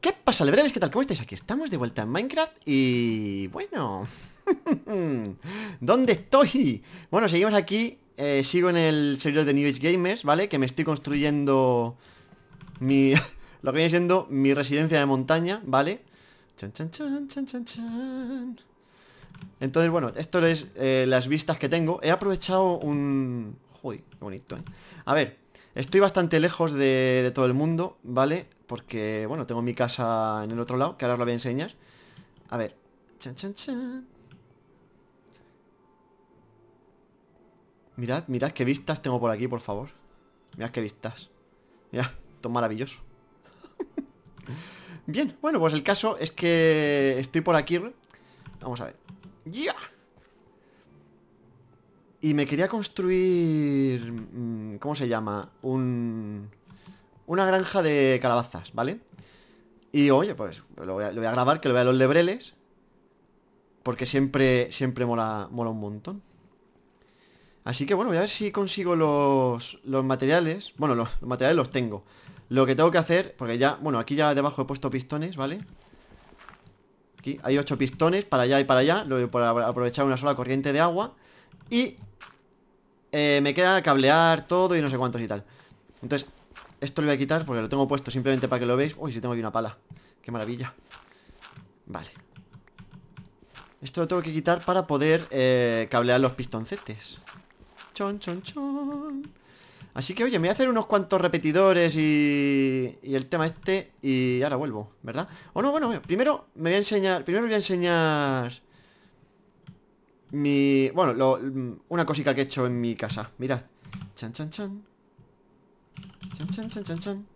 ¿Qué pasa, liberales? ¿Qué tal? ¿Cómo estáis? Aquí estamos de vuelta en Minecraft y... bueno... ¿Dónde estoy? Bueno, seguimos aquí eh, Sigo en el servidor de New Gamers, ¿vale? Que me estoy construyendo Mi... lo que viene siendo mi residencia de montaña, ¿vale? Chan, chan, chan, chan, chan, chan. Entonces, bueno, esto es eh, las vistas que tengo He aprovechado un... ¡uy, qué bonito, ¿eh? A ver, Estoy bastante lejos de, todo el mundo, ¿vale? Porque, bueno, tengo mi casa en el otro lado, que ahora os la voy a enseñar. A ver. Mirad, mirad qué vistas tengo por aquí, por favor. Mirad qué vistas. Mirad, todo maravilloso. Bien, bueno, pues el caso es que estoy por aquí. Vamos a ver. ¡Ya! Y me quería construir... Mm, ¿Cómo se llama? Un... Una granja de calabazas, ¿vale? Y oye, pues lo voy a, grabar, que lo vea los lebreles. Porque siempre, siempre mola, mola un montón. Así que bueno, voy a ver si consigo los, materiales. Bueno, los, materiales los tengo. Lo que tengo que hacer, porque ya, bueno, aquí ya debajo he puesto pistones, ¿vale? Aquí hay ocho pistones para allá y para allá. Lo voy a aprovechar una sola corriente de agua. Y eh, me queda cablear todo y no sé cuántos y tal Entonces, esto lo voy a quitar porque lo tengo puesto simplemente para que lo veáis Uy, si tengo aquí una pala, qué maravilla Vale Esto lo tengo que quitar para poder eh, cablear los pistoncetes Chon, chon, chon Así que, oye, me voy a hacer unos cuantos repetidores y, el tema este Y ahora vuelvo, ¿verdad? O no, bueno, primero me voy a enseñar Primero voy a enseñar mi... Bueno, lo, mm, una cosita que he hecho en mi casa Mirad Chan, chan, chan Chan, chan, chan, chan, chan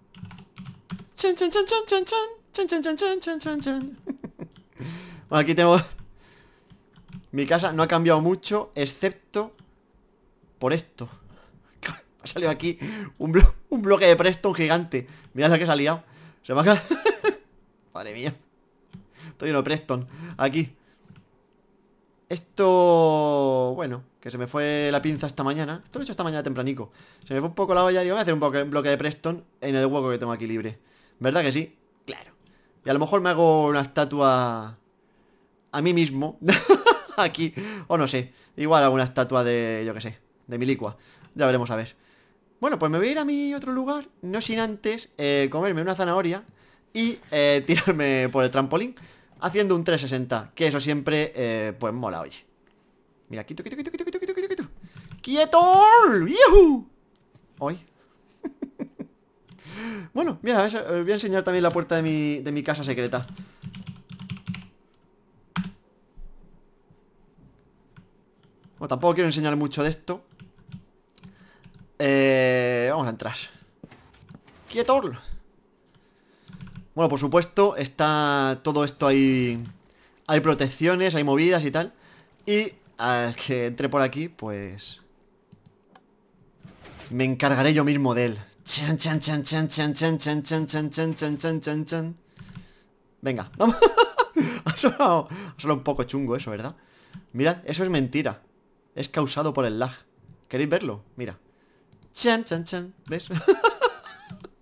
Chan, chan, chan, chan, chan, chan Chan, chan, chan, chan, chan, chan Bueno, aquí tengo Mi casa no ha cambiado mucho Excepto Por esto Ha salido aquí un, un bloque de Preston gigante Mirad a que se ha liado Se me ha Madre mía Estoy lleno de Preston Aquí esto... Bueno, que se me fue la pinza esta mañana Esto lo he hecho esta mañana tempranico Se me fue un poco la olla, digo, voy a hacer un bloque, de Preston En el hueco que tengo aquí libre ¿Verdad que sí? Claro Y a lo mejor me hago una estatua A mí mismo Aquí, o no sé Igual hago una estatua de, yo que sé, de Milicua Ya veremos a ver Bueno, pues me voy a ir a mi otro lugar No sin antes eh, comerme una zanahoria Y eh, tirarme por el trampolín haciendo un 360, que eso siempre, eh, pues mola, oye. Mira, quito, quito, quito, quito, quito, quito, quito, quito. ¡Quieto! ¡Yuhu! Hoy. bueno, mira, os eh, voy a enseñar también la puerta de mi, de mi casa secreta. Bueno, tampoco quiero enseñar mucho de esto. Eh, vamos a entrar. ¡Quieto! Bueno, por supuesto, está todo esto ahí... Hay protecciones, hay movidas y tal. Y al que entre por aquí, pues... Me encargaré yo mismo de él. Chan, chan, chan, chan, chan, chan, chan, chan, chan, chan, chan, chan, chan, Venga, vamos. ha, sonado, un poco chungo eso, ¿verdad? Mirad, eso es mentira. Es causado por el lag. ¿Queréis verlo? Mira. Chan, chan, chan. ¿Ves?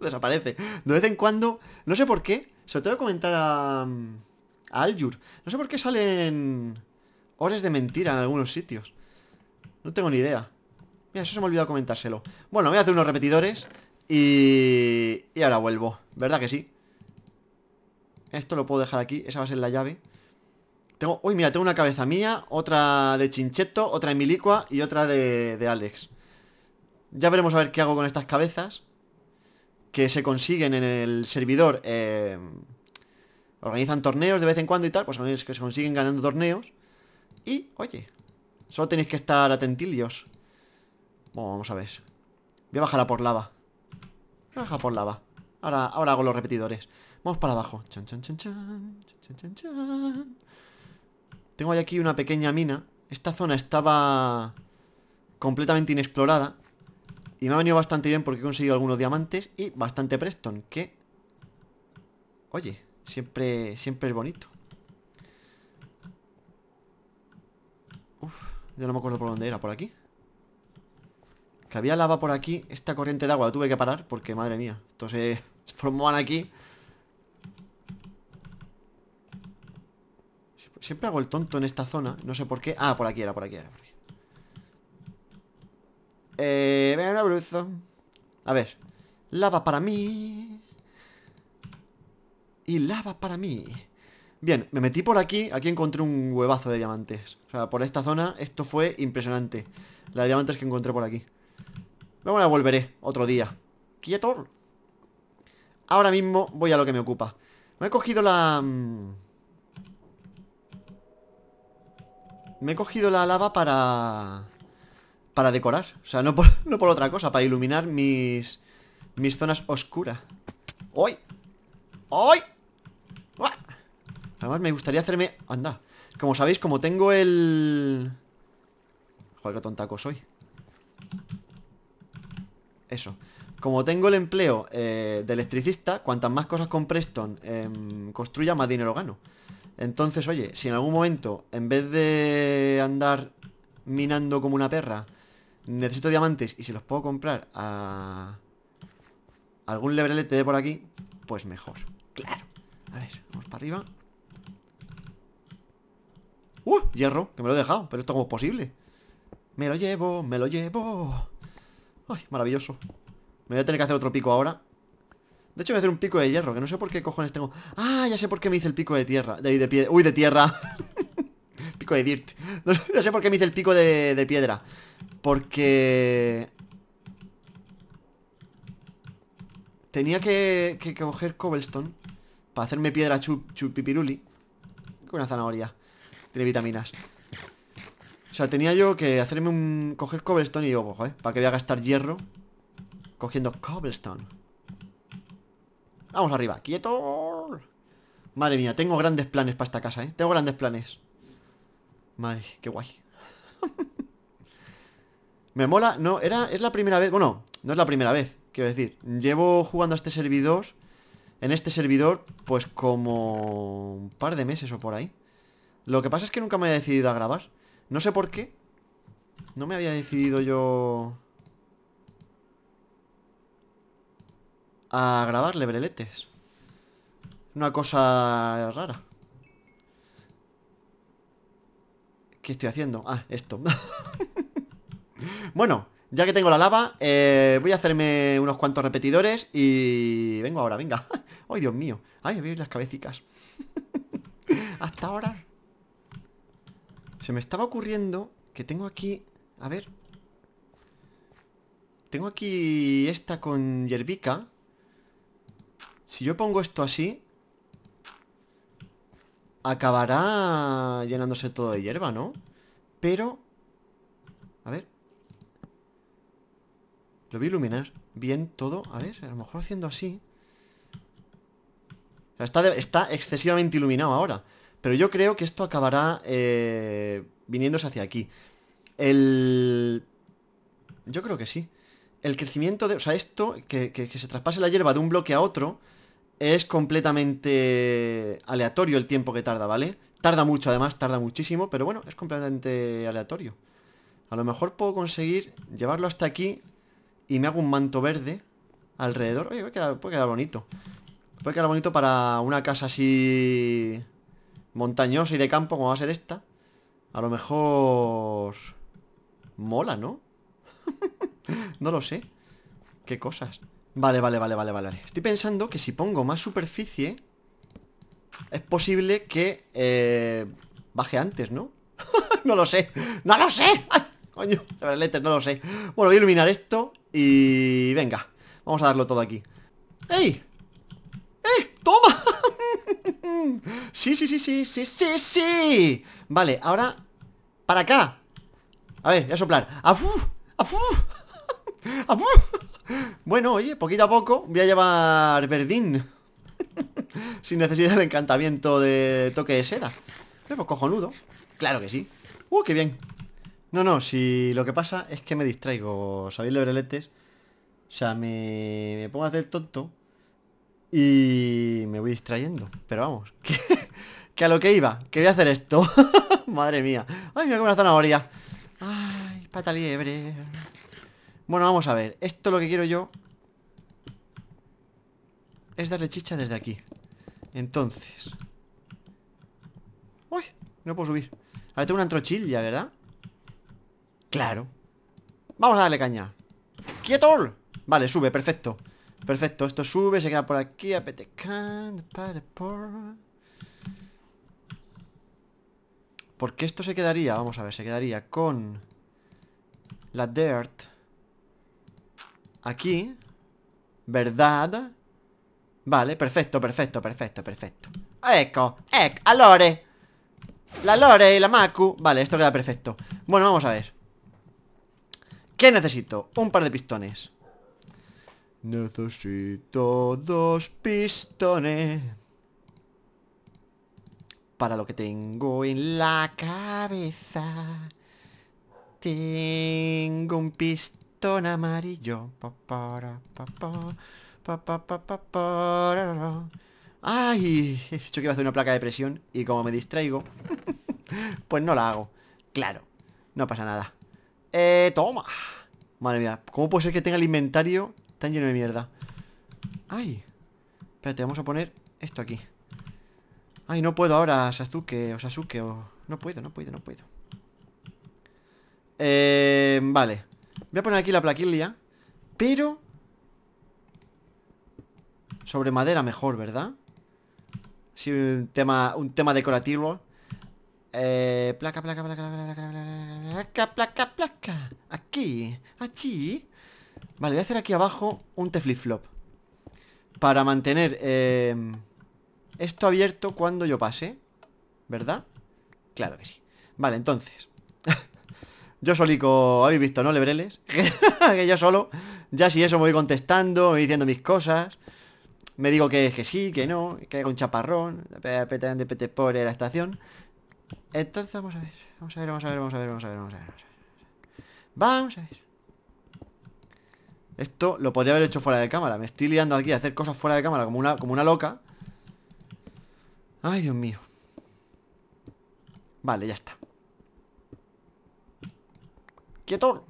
desaparece. De vez en cuando, no sé por qué, se tengo que comentar a, a Aljur, no sé por qué salen horas de mentira en algunos sitios. No tengo ni idea. Mira, eso se me ha olvidado comentárselo. Bueno, voy a hacer unos repetidores y, y ahora vuelvo. ¿Verdad que sí? Esto lo puedo dejar aquí, esa va a ser la llave. Tengo, uy, mira, tengo una cabeza mía, otra de Chinchetto otra de Milicua y otra de, de Alex. Ya veremos a ver qué hago con estas cabezas que se consiguen en el servidor, eh, organizan torneos de vez en cuando y tal, pues es que se consiguen ganando torneos. Y, oye, solo tenéis que estar atentillos. Bueno, vamos a ver. Voy a bajar a por lava. Voy a bajar por lava. Ahora, ahora hago los repetidores. Vamos para abajo. Chan, chan, chan, chan, Tengo aquí una pequeña mina. Esta zona estaba completamente inexplorada. Y me ha venido bastante bien porque he conseguido algunos diamantes y bastante Preston, que... Oye, siempre, siempre es bonito. Uf, ya no me acuerdo por dónde era, por aquí. Que había lava por aquí, esta corriente de agua la tuve que parar porque, madre mía, esto se, se formaban aquí. Siempre hago el tonto en esta zona, no sé por qué. Ah, por aquí era, por aquí era, por aquí. Eh, Venga, bruzo. A ver. Lava para mí. Y lava para mí. Bien, me metí por aquí. Aquí encontré un huevazo de diamantes. O sea, por esta zona, esto fue impresionante. La de diamantes que encontré por aquí. Bueno, volveré otro día. Quieto. Ahora mismo voy a lo que me ocupa. Me he cogido la... Mm, me he cogido la lava para para decorar. O sea, no por, no por otra cosa, para iluminar mis, mis zonas oscuras. ¡Hoy! ¡Hoy! Además me gustaría hacerme... Anda. Como sabéis, como tengo el... Joder, qué tontaco soy. Eso. Como tengo el empleo eh, de electricista, cuantas más cosas con Preston em, construya, más dinero gano. Entonces, oye, si en algún momento, en vez de andar minando como una perra, Necesito diamantes y si los puedo comprar a... Algún lebrelete de por aquí Pues mejor, claro A ver, vamos para arriba ¡Uh! Hierro, que me lo he dejado Pero esto como es posible Me lo llevo, me lo llevo ¡Ay, maravilloso! Me voy a tener que hacer otro pico ahora De hecho voy a hacer un pico de hierro Que no sé por qué cojones tengo ¡Ah! Ya sé por qué me hice el pico de tierra De, de ¡Uy, de tierra! pico de dirt no, Ya sé por qué me hice el pico de piedra porque... Tenía que, coger cobblestone para hacerme piedra chupipiruli. Con una zanahoria. Tiene vitaminas. O sea, tenía yo que hacerme un... Coger cobblestone y yo, ojo, ¿eh? ¿Para que voy a gastar hierro? Cogiendo cobblestone. Vamos arriba. ¡Quieto! Madre mía, tengo grandes planes para esta casa, ¿eh? Tengo grandes planes. Madre, qué guay. Me mola, no, era, es la primera vez, bueno, no es la primera vez, quiero decir Llevo jugando a este servidor, en este servidor, pues como un par de meses o por ahí Lo que pasa es que nunca me había decidido a grabar No sé por qué No me había decidido yo... A grabar lebreletes Una cosa rara ¿Qué estoy haciendo? Ah, esto Bueno, ya que tengo la lava, eh, voy a hacerme unos cuantos repetidores y... Vengo ahora, venga. ¡Ay, Dios mío! ¡Ay, veis las cabecitas! Hasta ahora. Se me estaba ocurriendo que tengo aquí... A ver... Tengo aquí esta con hierbica. Si yo pongo esto así... Acabará llenándose todo de hierba, ¿no? Pero voy a iluminar bien todo. A ver, a lo mejor haciendo así. está, excesivamente iluminado ahora. Pero yo creo que esto acabará eh, viniéndose hacia aquí. El... Yo creo que sí. El crecimiento de... O sea, esto, que se traspase la hierba de un bloque a otro, es completamente aleatorio el tiempo que tarda, ¿vale? Tarda mucho, además, tarda muchísimo, pero bueno, es completamente aleatorio. A lo mejor puedo conseguir llevarlo hasta aquí y me hago un manto verde alrededor. Oye, puede quedar, bonito. Puede quedar bonito para una casa así montañosa y de campo como va a ser esta. A lo mejor... Mola, ¿no? no lo sé. Qué cosas. Vale, vale, vale, vale, vale. Estoy pensando que si pongo más superficie... Es posible que... Eh, baje antes, ¿no? no lo sé. ¡No lo sé! ¡Ay, coño! no lo sé. Bueno, voy a iluminar esto y venga, vamos a darlo todo aquí ¡Ey! ¡Eh! ¡Toma! sí, sí, sí, sí, sí, sí, sí Vale, ahora Para acá A ver, voy a soplar ¡Afu! ¡Afu! ¡Afu! Bueno, oye, poquito a poco Voy a llevar verdín Sin necesidad de encantamiento de toque de seda Pero cojonudo Claro que sí ¡Uh, qué bien! No, no, si lo que pasa es que me distraigo, ¿sabéis los breletes? O sea, me, me pongo a hacer tonto y me voy distrayendo. Pero vamos, que, a lo que iba, que voy a hacer esto. Madre mía. Ay, mira como una zanahoria. Ay, pata liebre. Bueno, vamos a ver. Esto lo que quiero yo es darle chicha desde aquí. Entonces. Uy, no puedo subir. ver, tengo una antrochilla, ¿verdad? Claro Vamos a darle caña ¡Quieto! Vale, sube, perfecto Perfecto, esto sube, se queda por aquí Porque esto se quedaría, vamos a ver, se quedaría con La dirt Aquí ¿Verdad? Vale, perfecto, perfecto, perfecto, perfecto eco ¡Ec! ¡Alore! La lore, la macu Vale, esto queda perfecto Bueno, vamos a ver ¿Qué necesito? Un par de pistones Necesito dos pistones Para lo que tengo en la cabeza Tengo un pistón amarillo ¡Ay! He dicho que iba a hacer una placa de presión Y como me distraigo Pues no la hago Claro, no pasa nada eh, toma Madre mía, ¿cómo puede ser que tenga el inventario tan lleno de mierda? Ay Espérate, vamos a poner esto aquí Ay, no puedo ahora, Sasuke o Sasuke o... No puedo, no puedo, no puedo eh, vale Voy a poner aquí la plaquilla Pero Sobre madera mejor, ¿verdad? Si un tema, un tema decorativo eh, placa, placa, placa, placa, placa, Placa, placa, placa. Aquí, allí. Vale, voy a hacer aquí abajo un flip-flop. Para mantener em, esto abierto cuando yo pase. ¿Verdad? Claro que sí. Vale, entonces. yo solico, habéis visto, ¿no? Lebreles. que yo solo. Ya si eso me voy contestando, voy diciendo mis cosas. Me digo que, que sí, que no, que hay un chaparrón. Pete por la estación. Entonces vamos a ver vamos a ver, vamos a ver, vamos a ver, vamos a ver, vamos a ver. Vamos a ver. Esto lo podría haber hecho fuera de cámara. Me estoy liando aquí a hacer cosas fuera de cámara como una, como una loca. Ay, Dios mío. Vale, ya está. ¡Quieto!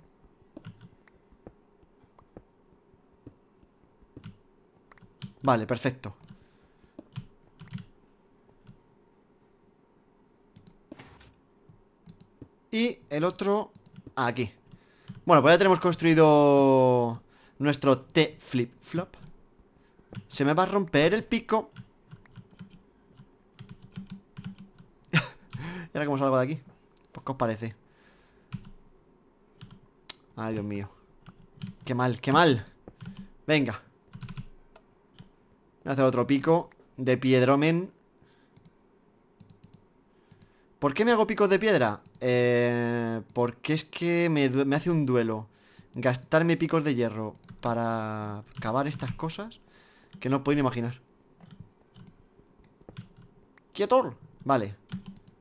Vale, perfecto. el otro aquí Bueno, pues ya tenemos construido nuestro T flip flop Se me va a romper el pico ¿Y ahora cómo salgo de aquí? Pues ¿qué os parece? Ay, Dios mío Qué mal, qué mal Venga Voy a hacer otro pico De piedromen ¿Por qué me hago picos de piedra? Eh, porque es que me, hace un duelo gastarme picos de hierro para cavar estas cosas que no pueden imaginar. ¡Quietor! Vale.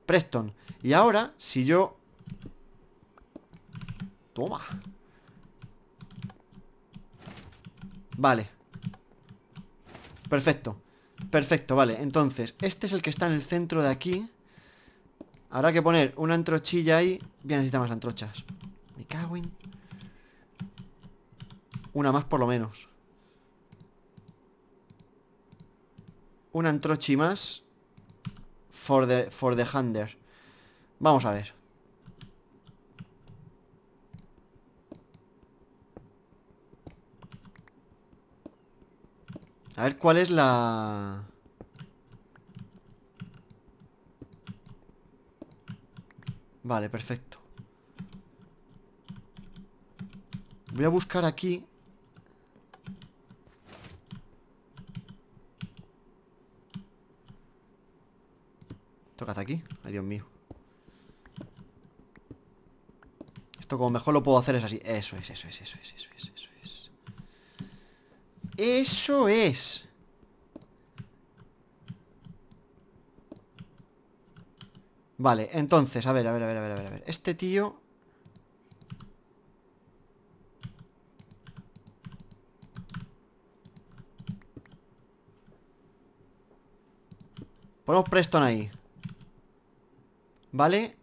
Preston. Y ahora, si yo... Toma. Vale. Perfecto. Perfecto, vale. Entonces, este es el que está en el centro de aquí. Habrá que poner una antrochilla ahí Bien, a más antrochas Me cago Una más por lo menos Una antrochi más For the, for the hander Vamos a ver A ver cuál es la... Vale, perfecto Voy a buscar aquí Toca aquí Ay, Dios mío Esto como mejor lo puedo hacer es así Eso es, eso es, eso es, eso es Eso es, eso es. Vale, entonces, a ver, a ver, a ver, a ver, a ver. Este tío... Ponemos Preston ahí. Vale.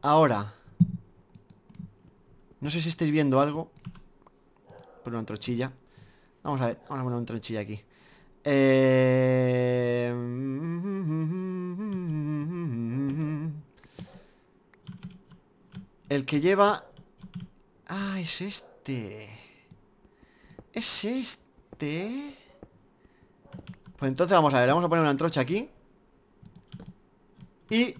Ahora. No sé si estáis viendo algo. Por una trochilla. Vamos a ver, vamos a poner una trochilla aquí. Eh... El que lleva... Ah, es este. Es este. Pues entonces vamos a ver, vamos a poner una antrocha aquí. Y...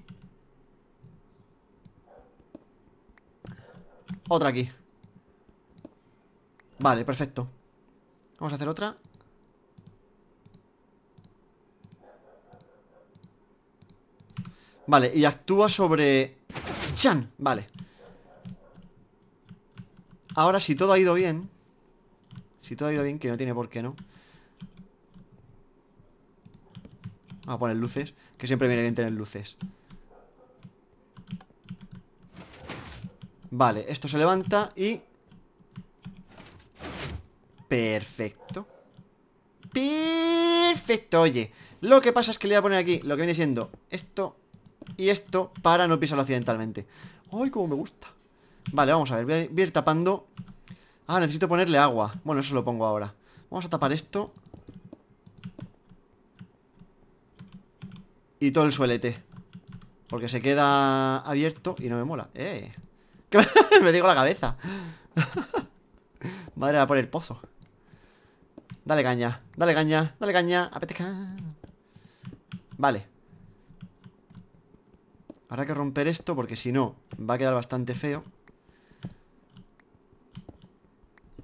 Otra aquí. Vale, perfecto. Vamos a hacer otra. Vale, y actúa sobre... ¡Chan! Vale Ahora, si todo ha ido bien Si todo ha ido bien, que no tiene por qué, ¿no? Vamos a poner luces Que siempre viene bien tener luces Vale, esto se levanta y... Perfecto Perfecto, oye Lo que pasa es que le voy a poner aquí Lo que viene siendo esto y esto Para no pisarlo accidentalmente Ay, como me gusta Vale, vamos a ver, voy a, ir tapando Ah, necesito ponerle agua Bueno, eso lo pongo ahora Vamos a tapar esto Y todo el suelete Porque se queda abierto y no me mola ¡Eh! me digo la cabeza Madre, va por el pozo Dale caña, dale caña, dale caña Apetezca Vale Habrá que romper esto porque si no Va a quedar bastante feo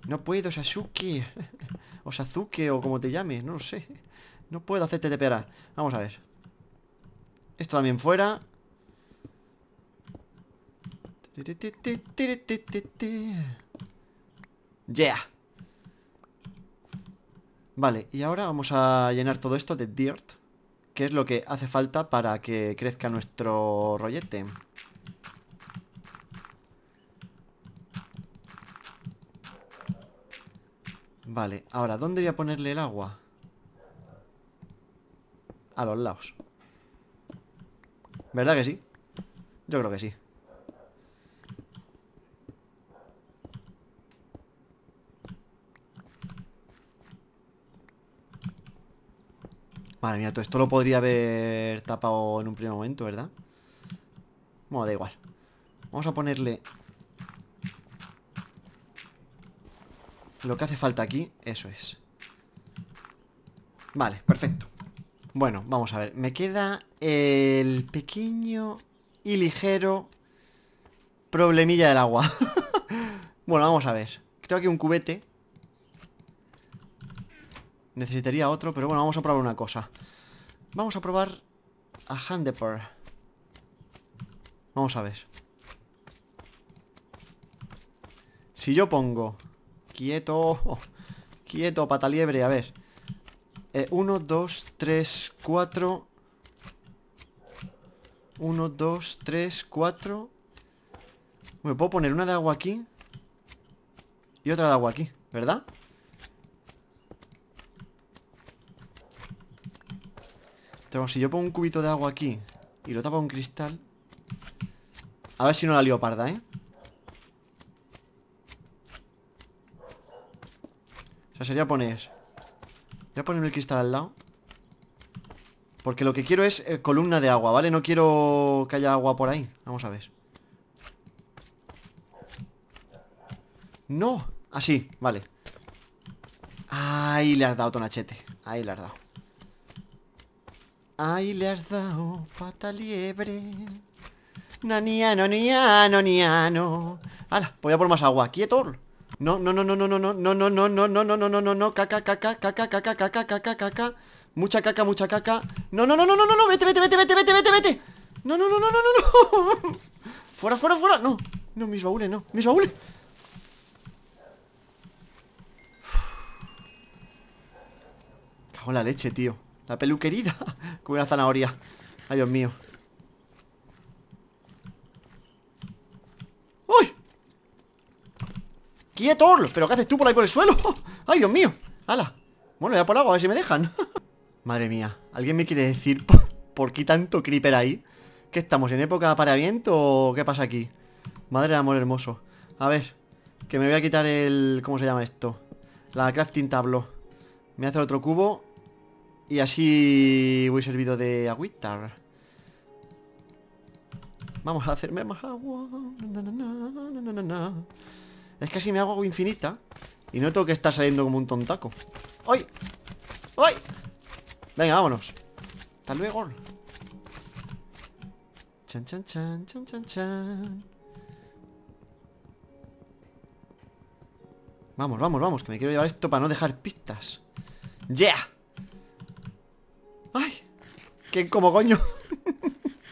No puedo, Sasuke. O Sazuke o como te llames, no lo sé. No puedo hacerte de Vamos a ver. Esto también fuera. Yeah. Vale, y ahora vamos a llenar todo esto de dirt, que es lo que hace falta para que crezca nuestro rollete. Vale, ahora, ¿dónde voy a ponerle el agua? A los lados ¿Verdad que sí? Yo creo que sí Vale, mira, todo esto lo podría haber tapado en un primer momento, ¿verdad? Bueno, da igual Vamos a ponerle Lo que hace falta aquí, eso es Vale, perfecto Bueno, vamos a ver Me queda el pequeño y ligero Problemilla del agua Bueno, vamos a ver Tengo aquí un cubete Necesitaría otro, pero bueno, vamos a probar una cosa Vamos a probar a Handeper Vamos a ver Si yo pongo Quieto. quieto quieto, pataliebre. A ver. 1, 2, 3, 4. 1, 2, 3, 4. Me puedo poner una de agua aquí. Y otra de agua aquí, ¿verdad? Entonces, si yo pongo un cubito de agua aquí y lo tapa un cristal... A ver si no la lío ¿eh? sea, sería poner... Voy a ponerme el cristal al lado. Porque lo que quiero es eh, columna de agua, ¿vale? No quiero que haya agua por ahí. Vamos a ver. ¡No! Así, vale. Ahí le has dado, Tonachete. Ahí le has dado. Ahí le has dado, pata liebre. Naniano, niano, niano. ¡Hala! Voy a poner más agua. ¡Quieto! No, no, no, no, no, no, no, no, no, no, no, no, no, no, no, no, no, caca, caca, caca, caca, caca, caca, caca, mucha caca, mucha caca. No, no, no, no, no, no, no, vete, vete, vete, vete, vete, vete, vete. No, no, no, no, no, no, no. Fuera, fuera, fuera. No, no, mis baúles, no, mis baúles. Cago en la leche, tío. La peluquerida. Como una zanahoria. Ay, Dios mío. ¡Quietos! ¿Pero qué haces tú por ahí por el suelo? ¡Ay, Dios mío! ¡Hala! Bueno, ya por agua, a ver si me dejan Madre mía, ¿alguien me quiere decir por qué tanto creeper ahí? ¿Qué estamos, en época para viento o qué pasa aquí? Madre de amor hermoso A ver, que me voy a quitar el... ¿Cómo se llama esto? La crafting tablo Me hacer otro cubo Y así voy servido de agüita Vamos a hacerme más agua es que así me hago infinita Y no tengo que estar saliendo como un tontaco ¡Ay! ¡Ay! Venga, vámonos Hasta luego Chan, chan, chan, chan, chan, chan Vamos, vamos, vamos Que me quiero llevar esto para no dejar pistas ¡Yeah! ¡Ay! ¡Qué como coño!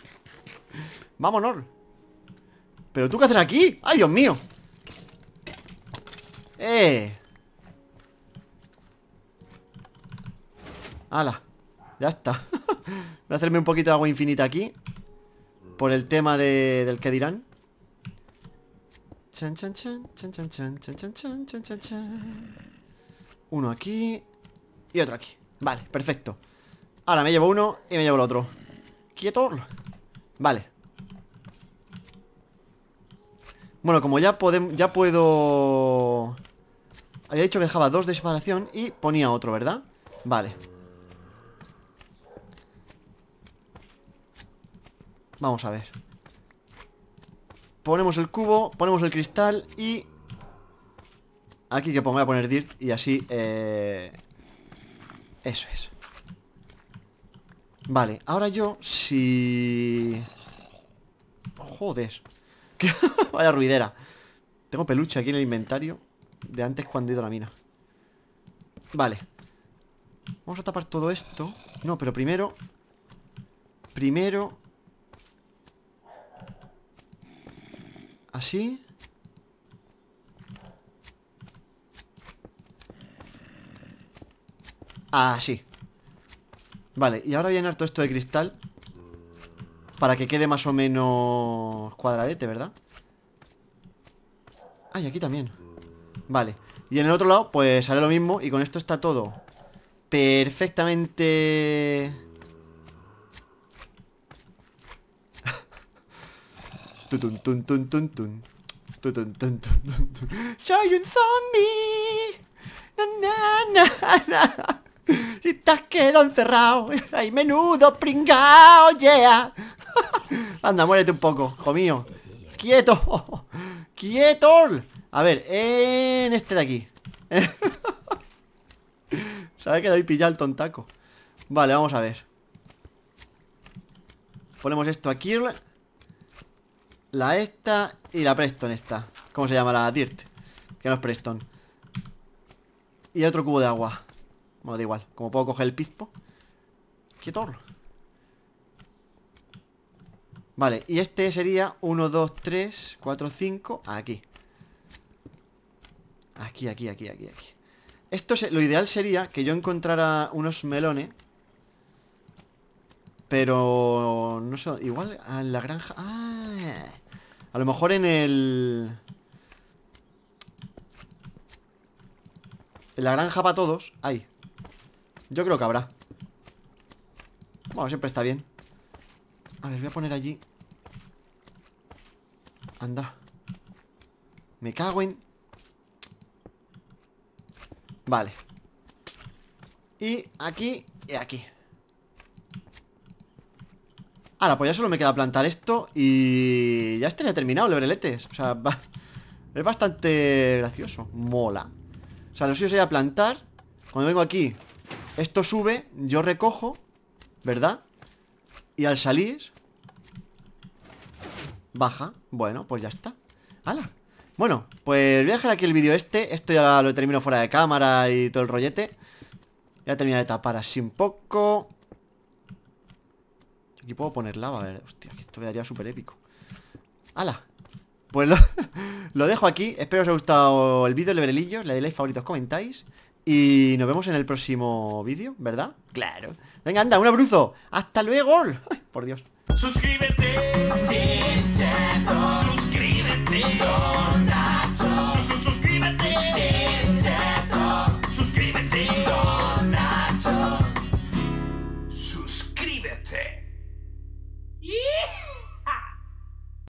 ¡Vámonos! ¿Pero tú qué haces aquí? ¡Ay, Dios mío! ¡Eh! ¡Hala! Ya está Voy a hacerme un poquito de agua infinita aquí Por el tema del que dirán Chan, chan, chan, chan, chan, chan, chan, chan, chan, chan, Uno aquí Y otro aquí Vale, perfecto Ahora me llevo uno y me llevo el otro Quieto Vale Bueno, como ya, podemos, ya puedo había dicho que dejaba dos de separación y ponía otro, ¿verdad? Vale Vamos a ver Ponemos el cubo, ponemos el cristal y... Aquí que voy a poner dirt y así... Eh, eso es Vale, ahora yo si... Joder Vaya ruidera Tengo peluche aquí en el inventario de antes cuando he ido a la mina Vale Vamos a tapar todo esto No, pero primero Primero Así Así Vale, y ahora voy a llenar todo esto de cristal Para que quede más o menos Cuadradete, ¿verdad? Ah, y aquí también Vale Y en el otro lado, pues haré lo mismo Y con esto está todo Perfectamente... Soy un zombie. Na, na, na, Y te quedado encerrado. Ay, menudo pringao, yeah. Anda, muérete un poco, hijo mío. Quieto. Quieto. A ver, en este de aquí ¿Sabes que doy pillar el tontaco Vale, vamos a ver Ponemos esto aquí La esta Y la Preston esta ¿Cómo se llama? La Dirt Que no es Preston Y otro cubo de agua Bueno, da igual Como puedo coger el pispo Quieto Vale, y este sería 1, 2, 3, 4, 5 Aquí Aquí, aquí, aquí, aquí, aquí. Esto se, lo ideal sería que yo encontrara unos melones. Pero... No sé, igual en la granja... Ah, a lo mejor en el... En la granja para todos Ahí Yo creo que habrá Bueno, siempre está bien A ver, voy a poner allí Anda Me cago en... Vale Y aquí y aquí Ahora, pues ya solo me queda plantar esto Y ya estaría terminado el O sea, va... es bastante gracioso Mola O sea, lo suyo sería plantar Cuando vengo aquí, esto sube Yo recojo, ¿verdad? Y al salir Baja, bueno, pues ya está ¡Hala! Bueno, pues voy a dejar aquí el vídeo este Esto ya lo termino fuera de cámara y todo el rollete ya a de tapar así un poco Aquí puedo ponerla, lava, a ver Hostia, esto quedaría súper épico ¡Hala! Pues lo, dejo aquí Espero os haya gustado el vídeo, el verelillo Le dais favoritos, comentáis y nos vemos en el próximo vídeo, ¿verdad? Claro. Venga, anda, un abruzo. ¡Hasta luego! Ay, por Dios. Suscríbete, Suscríbete.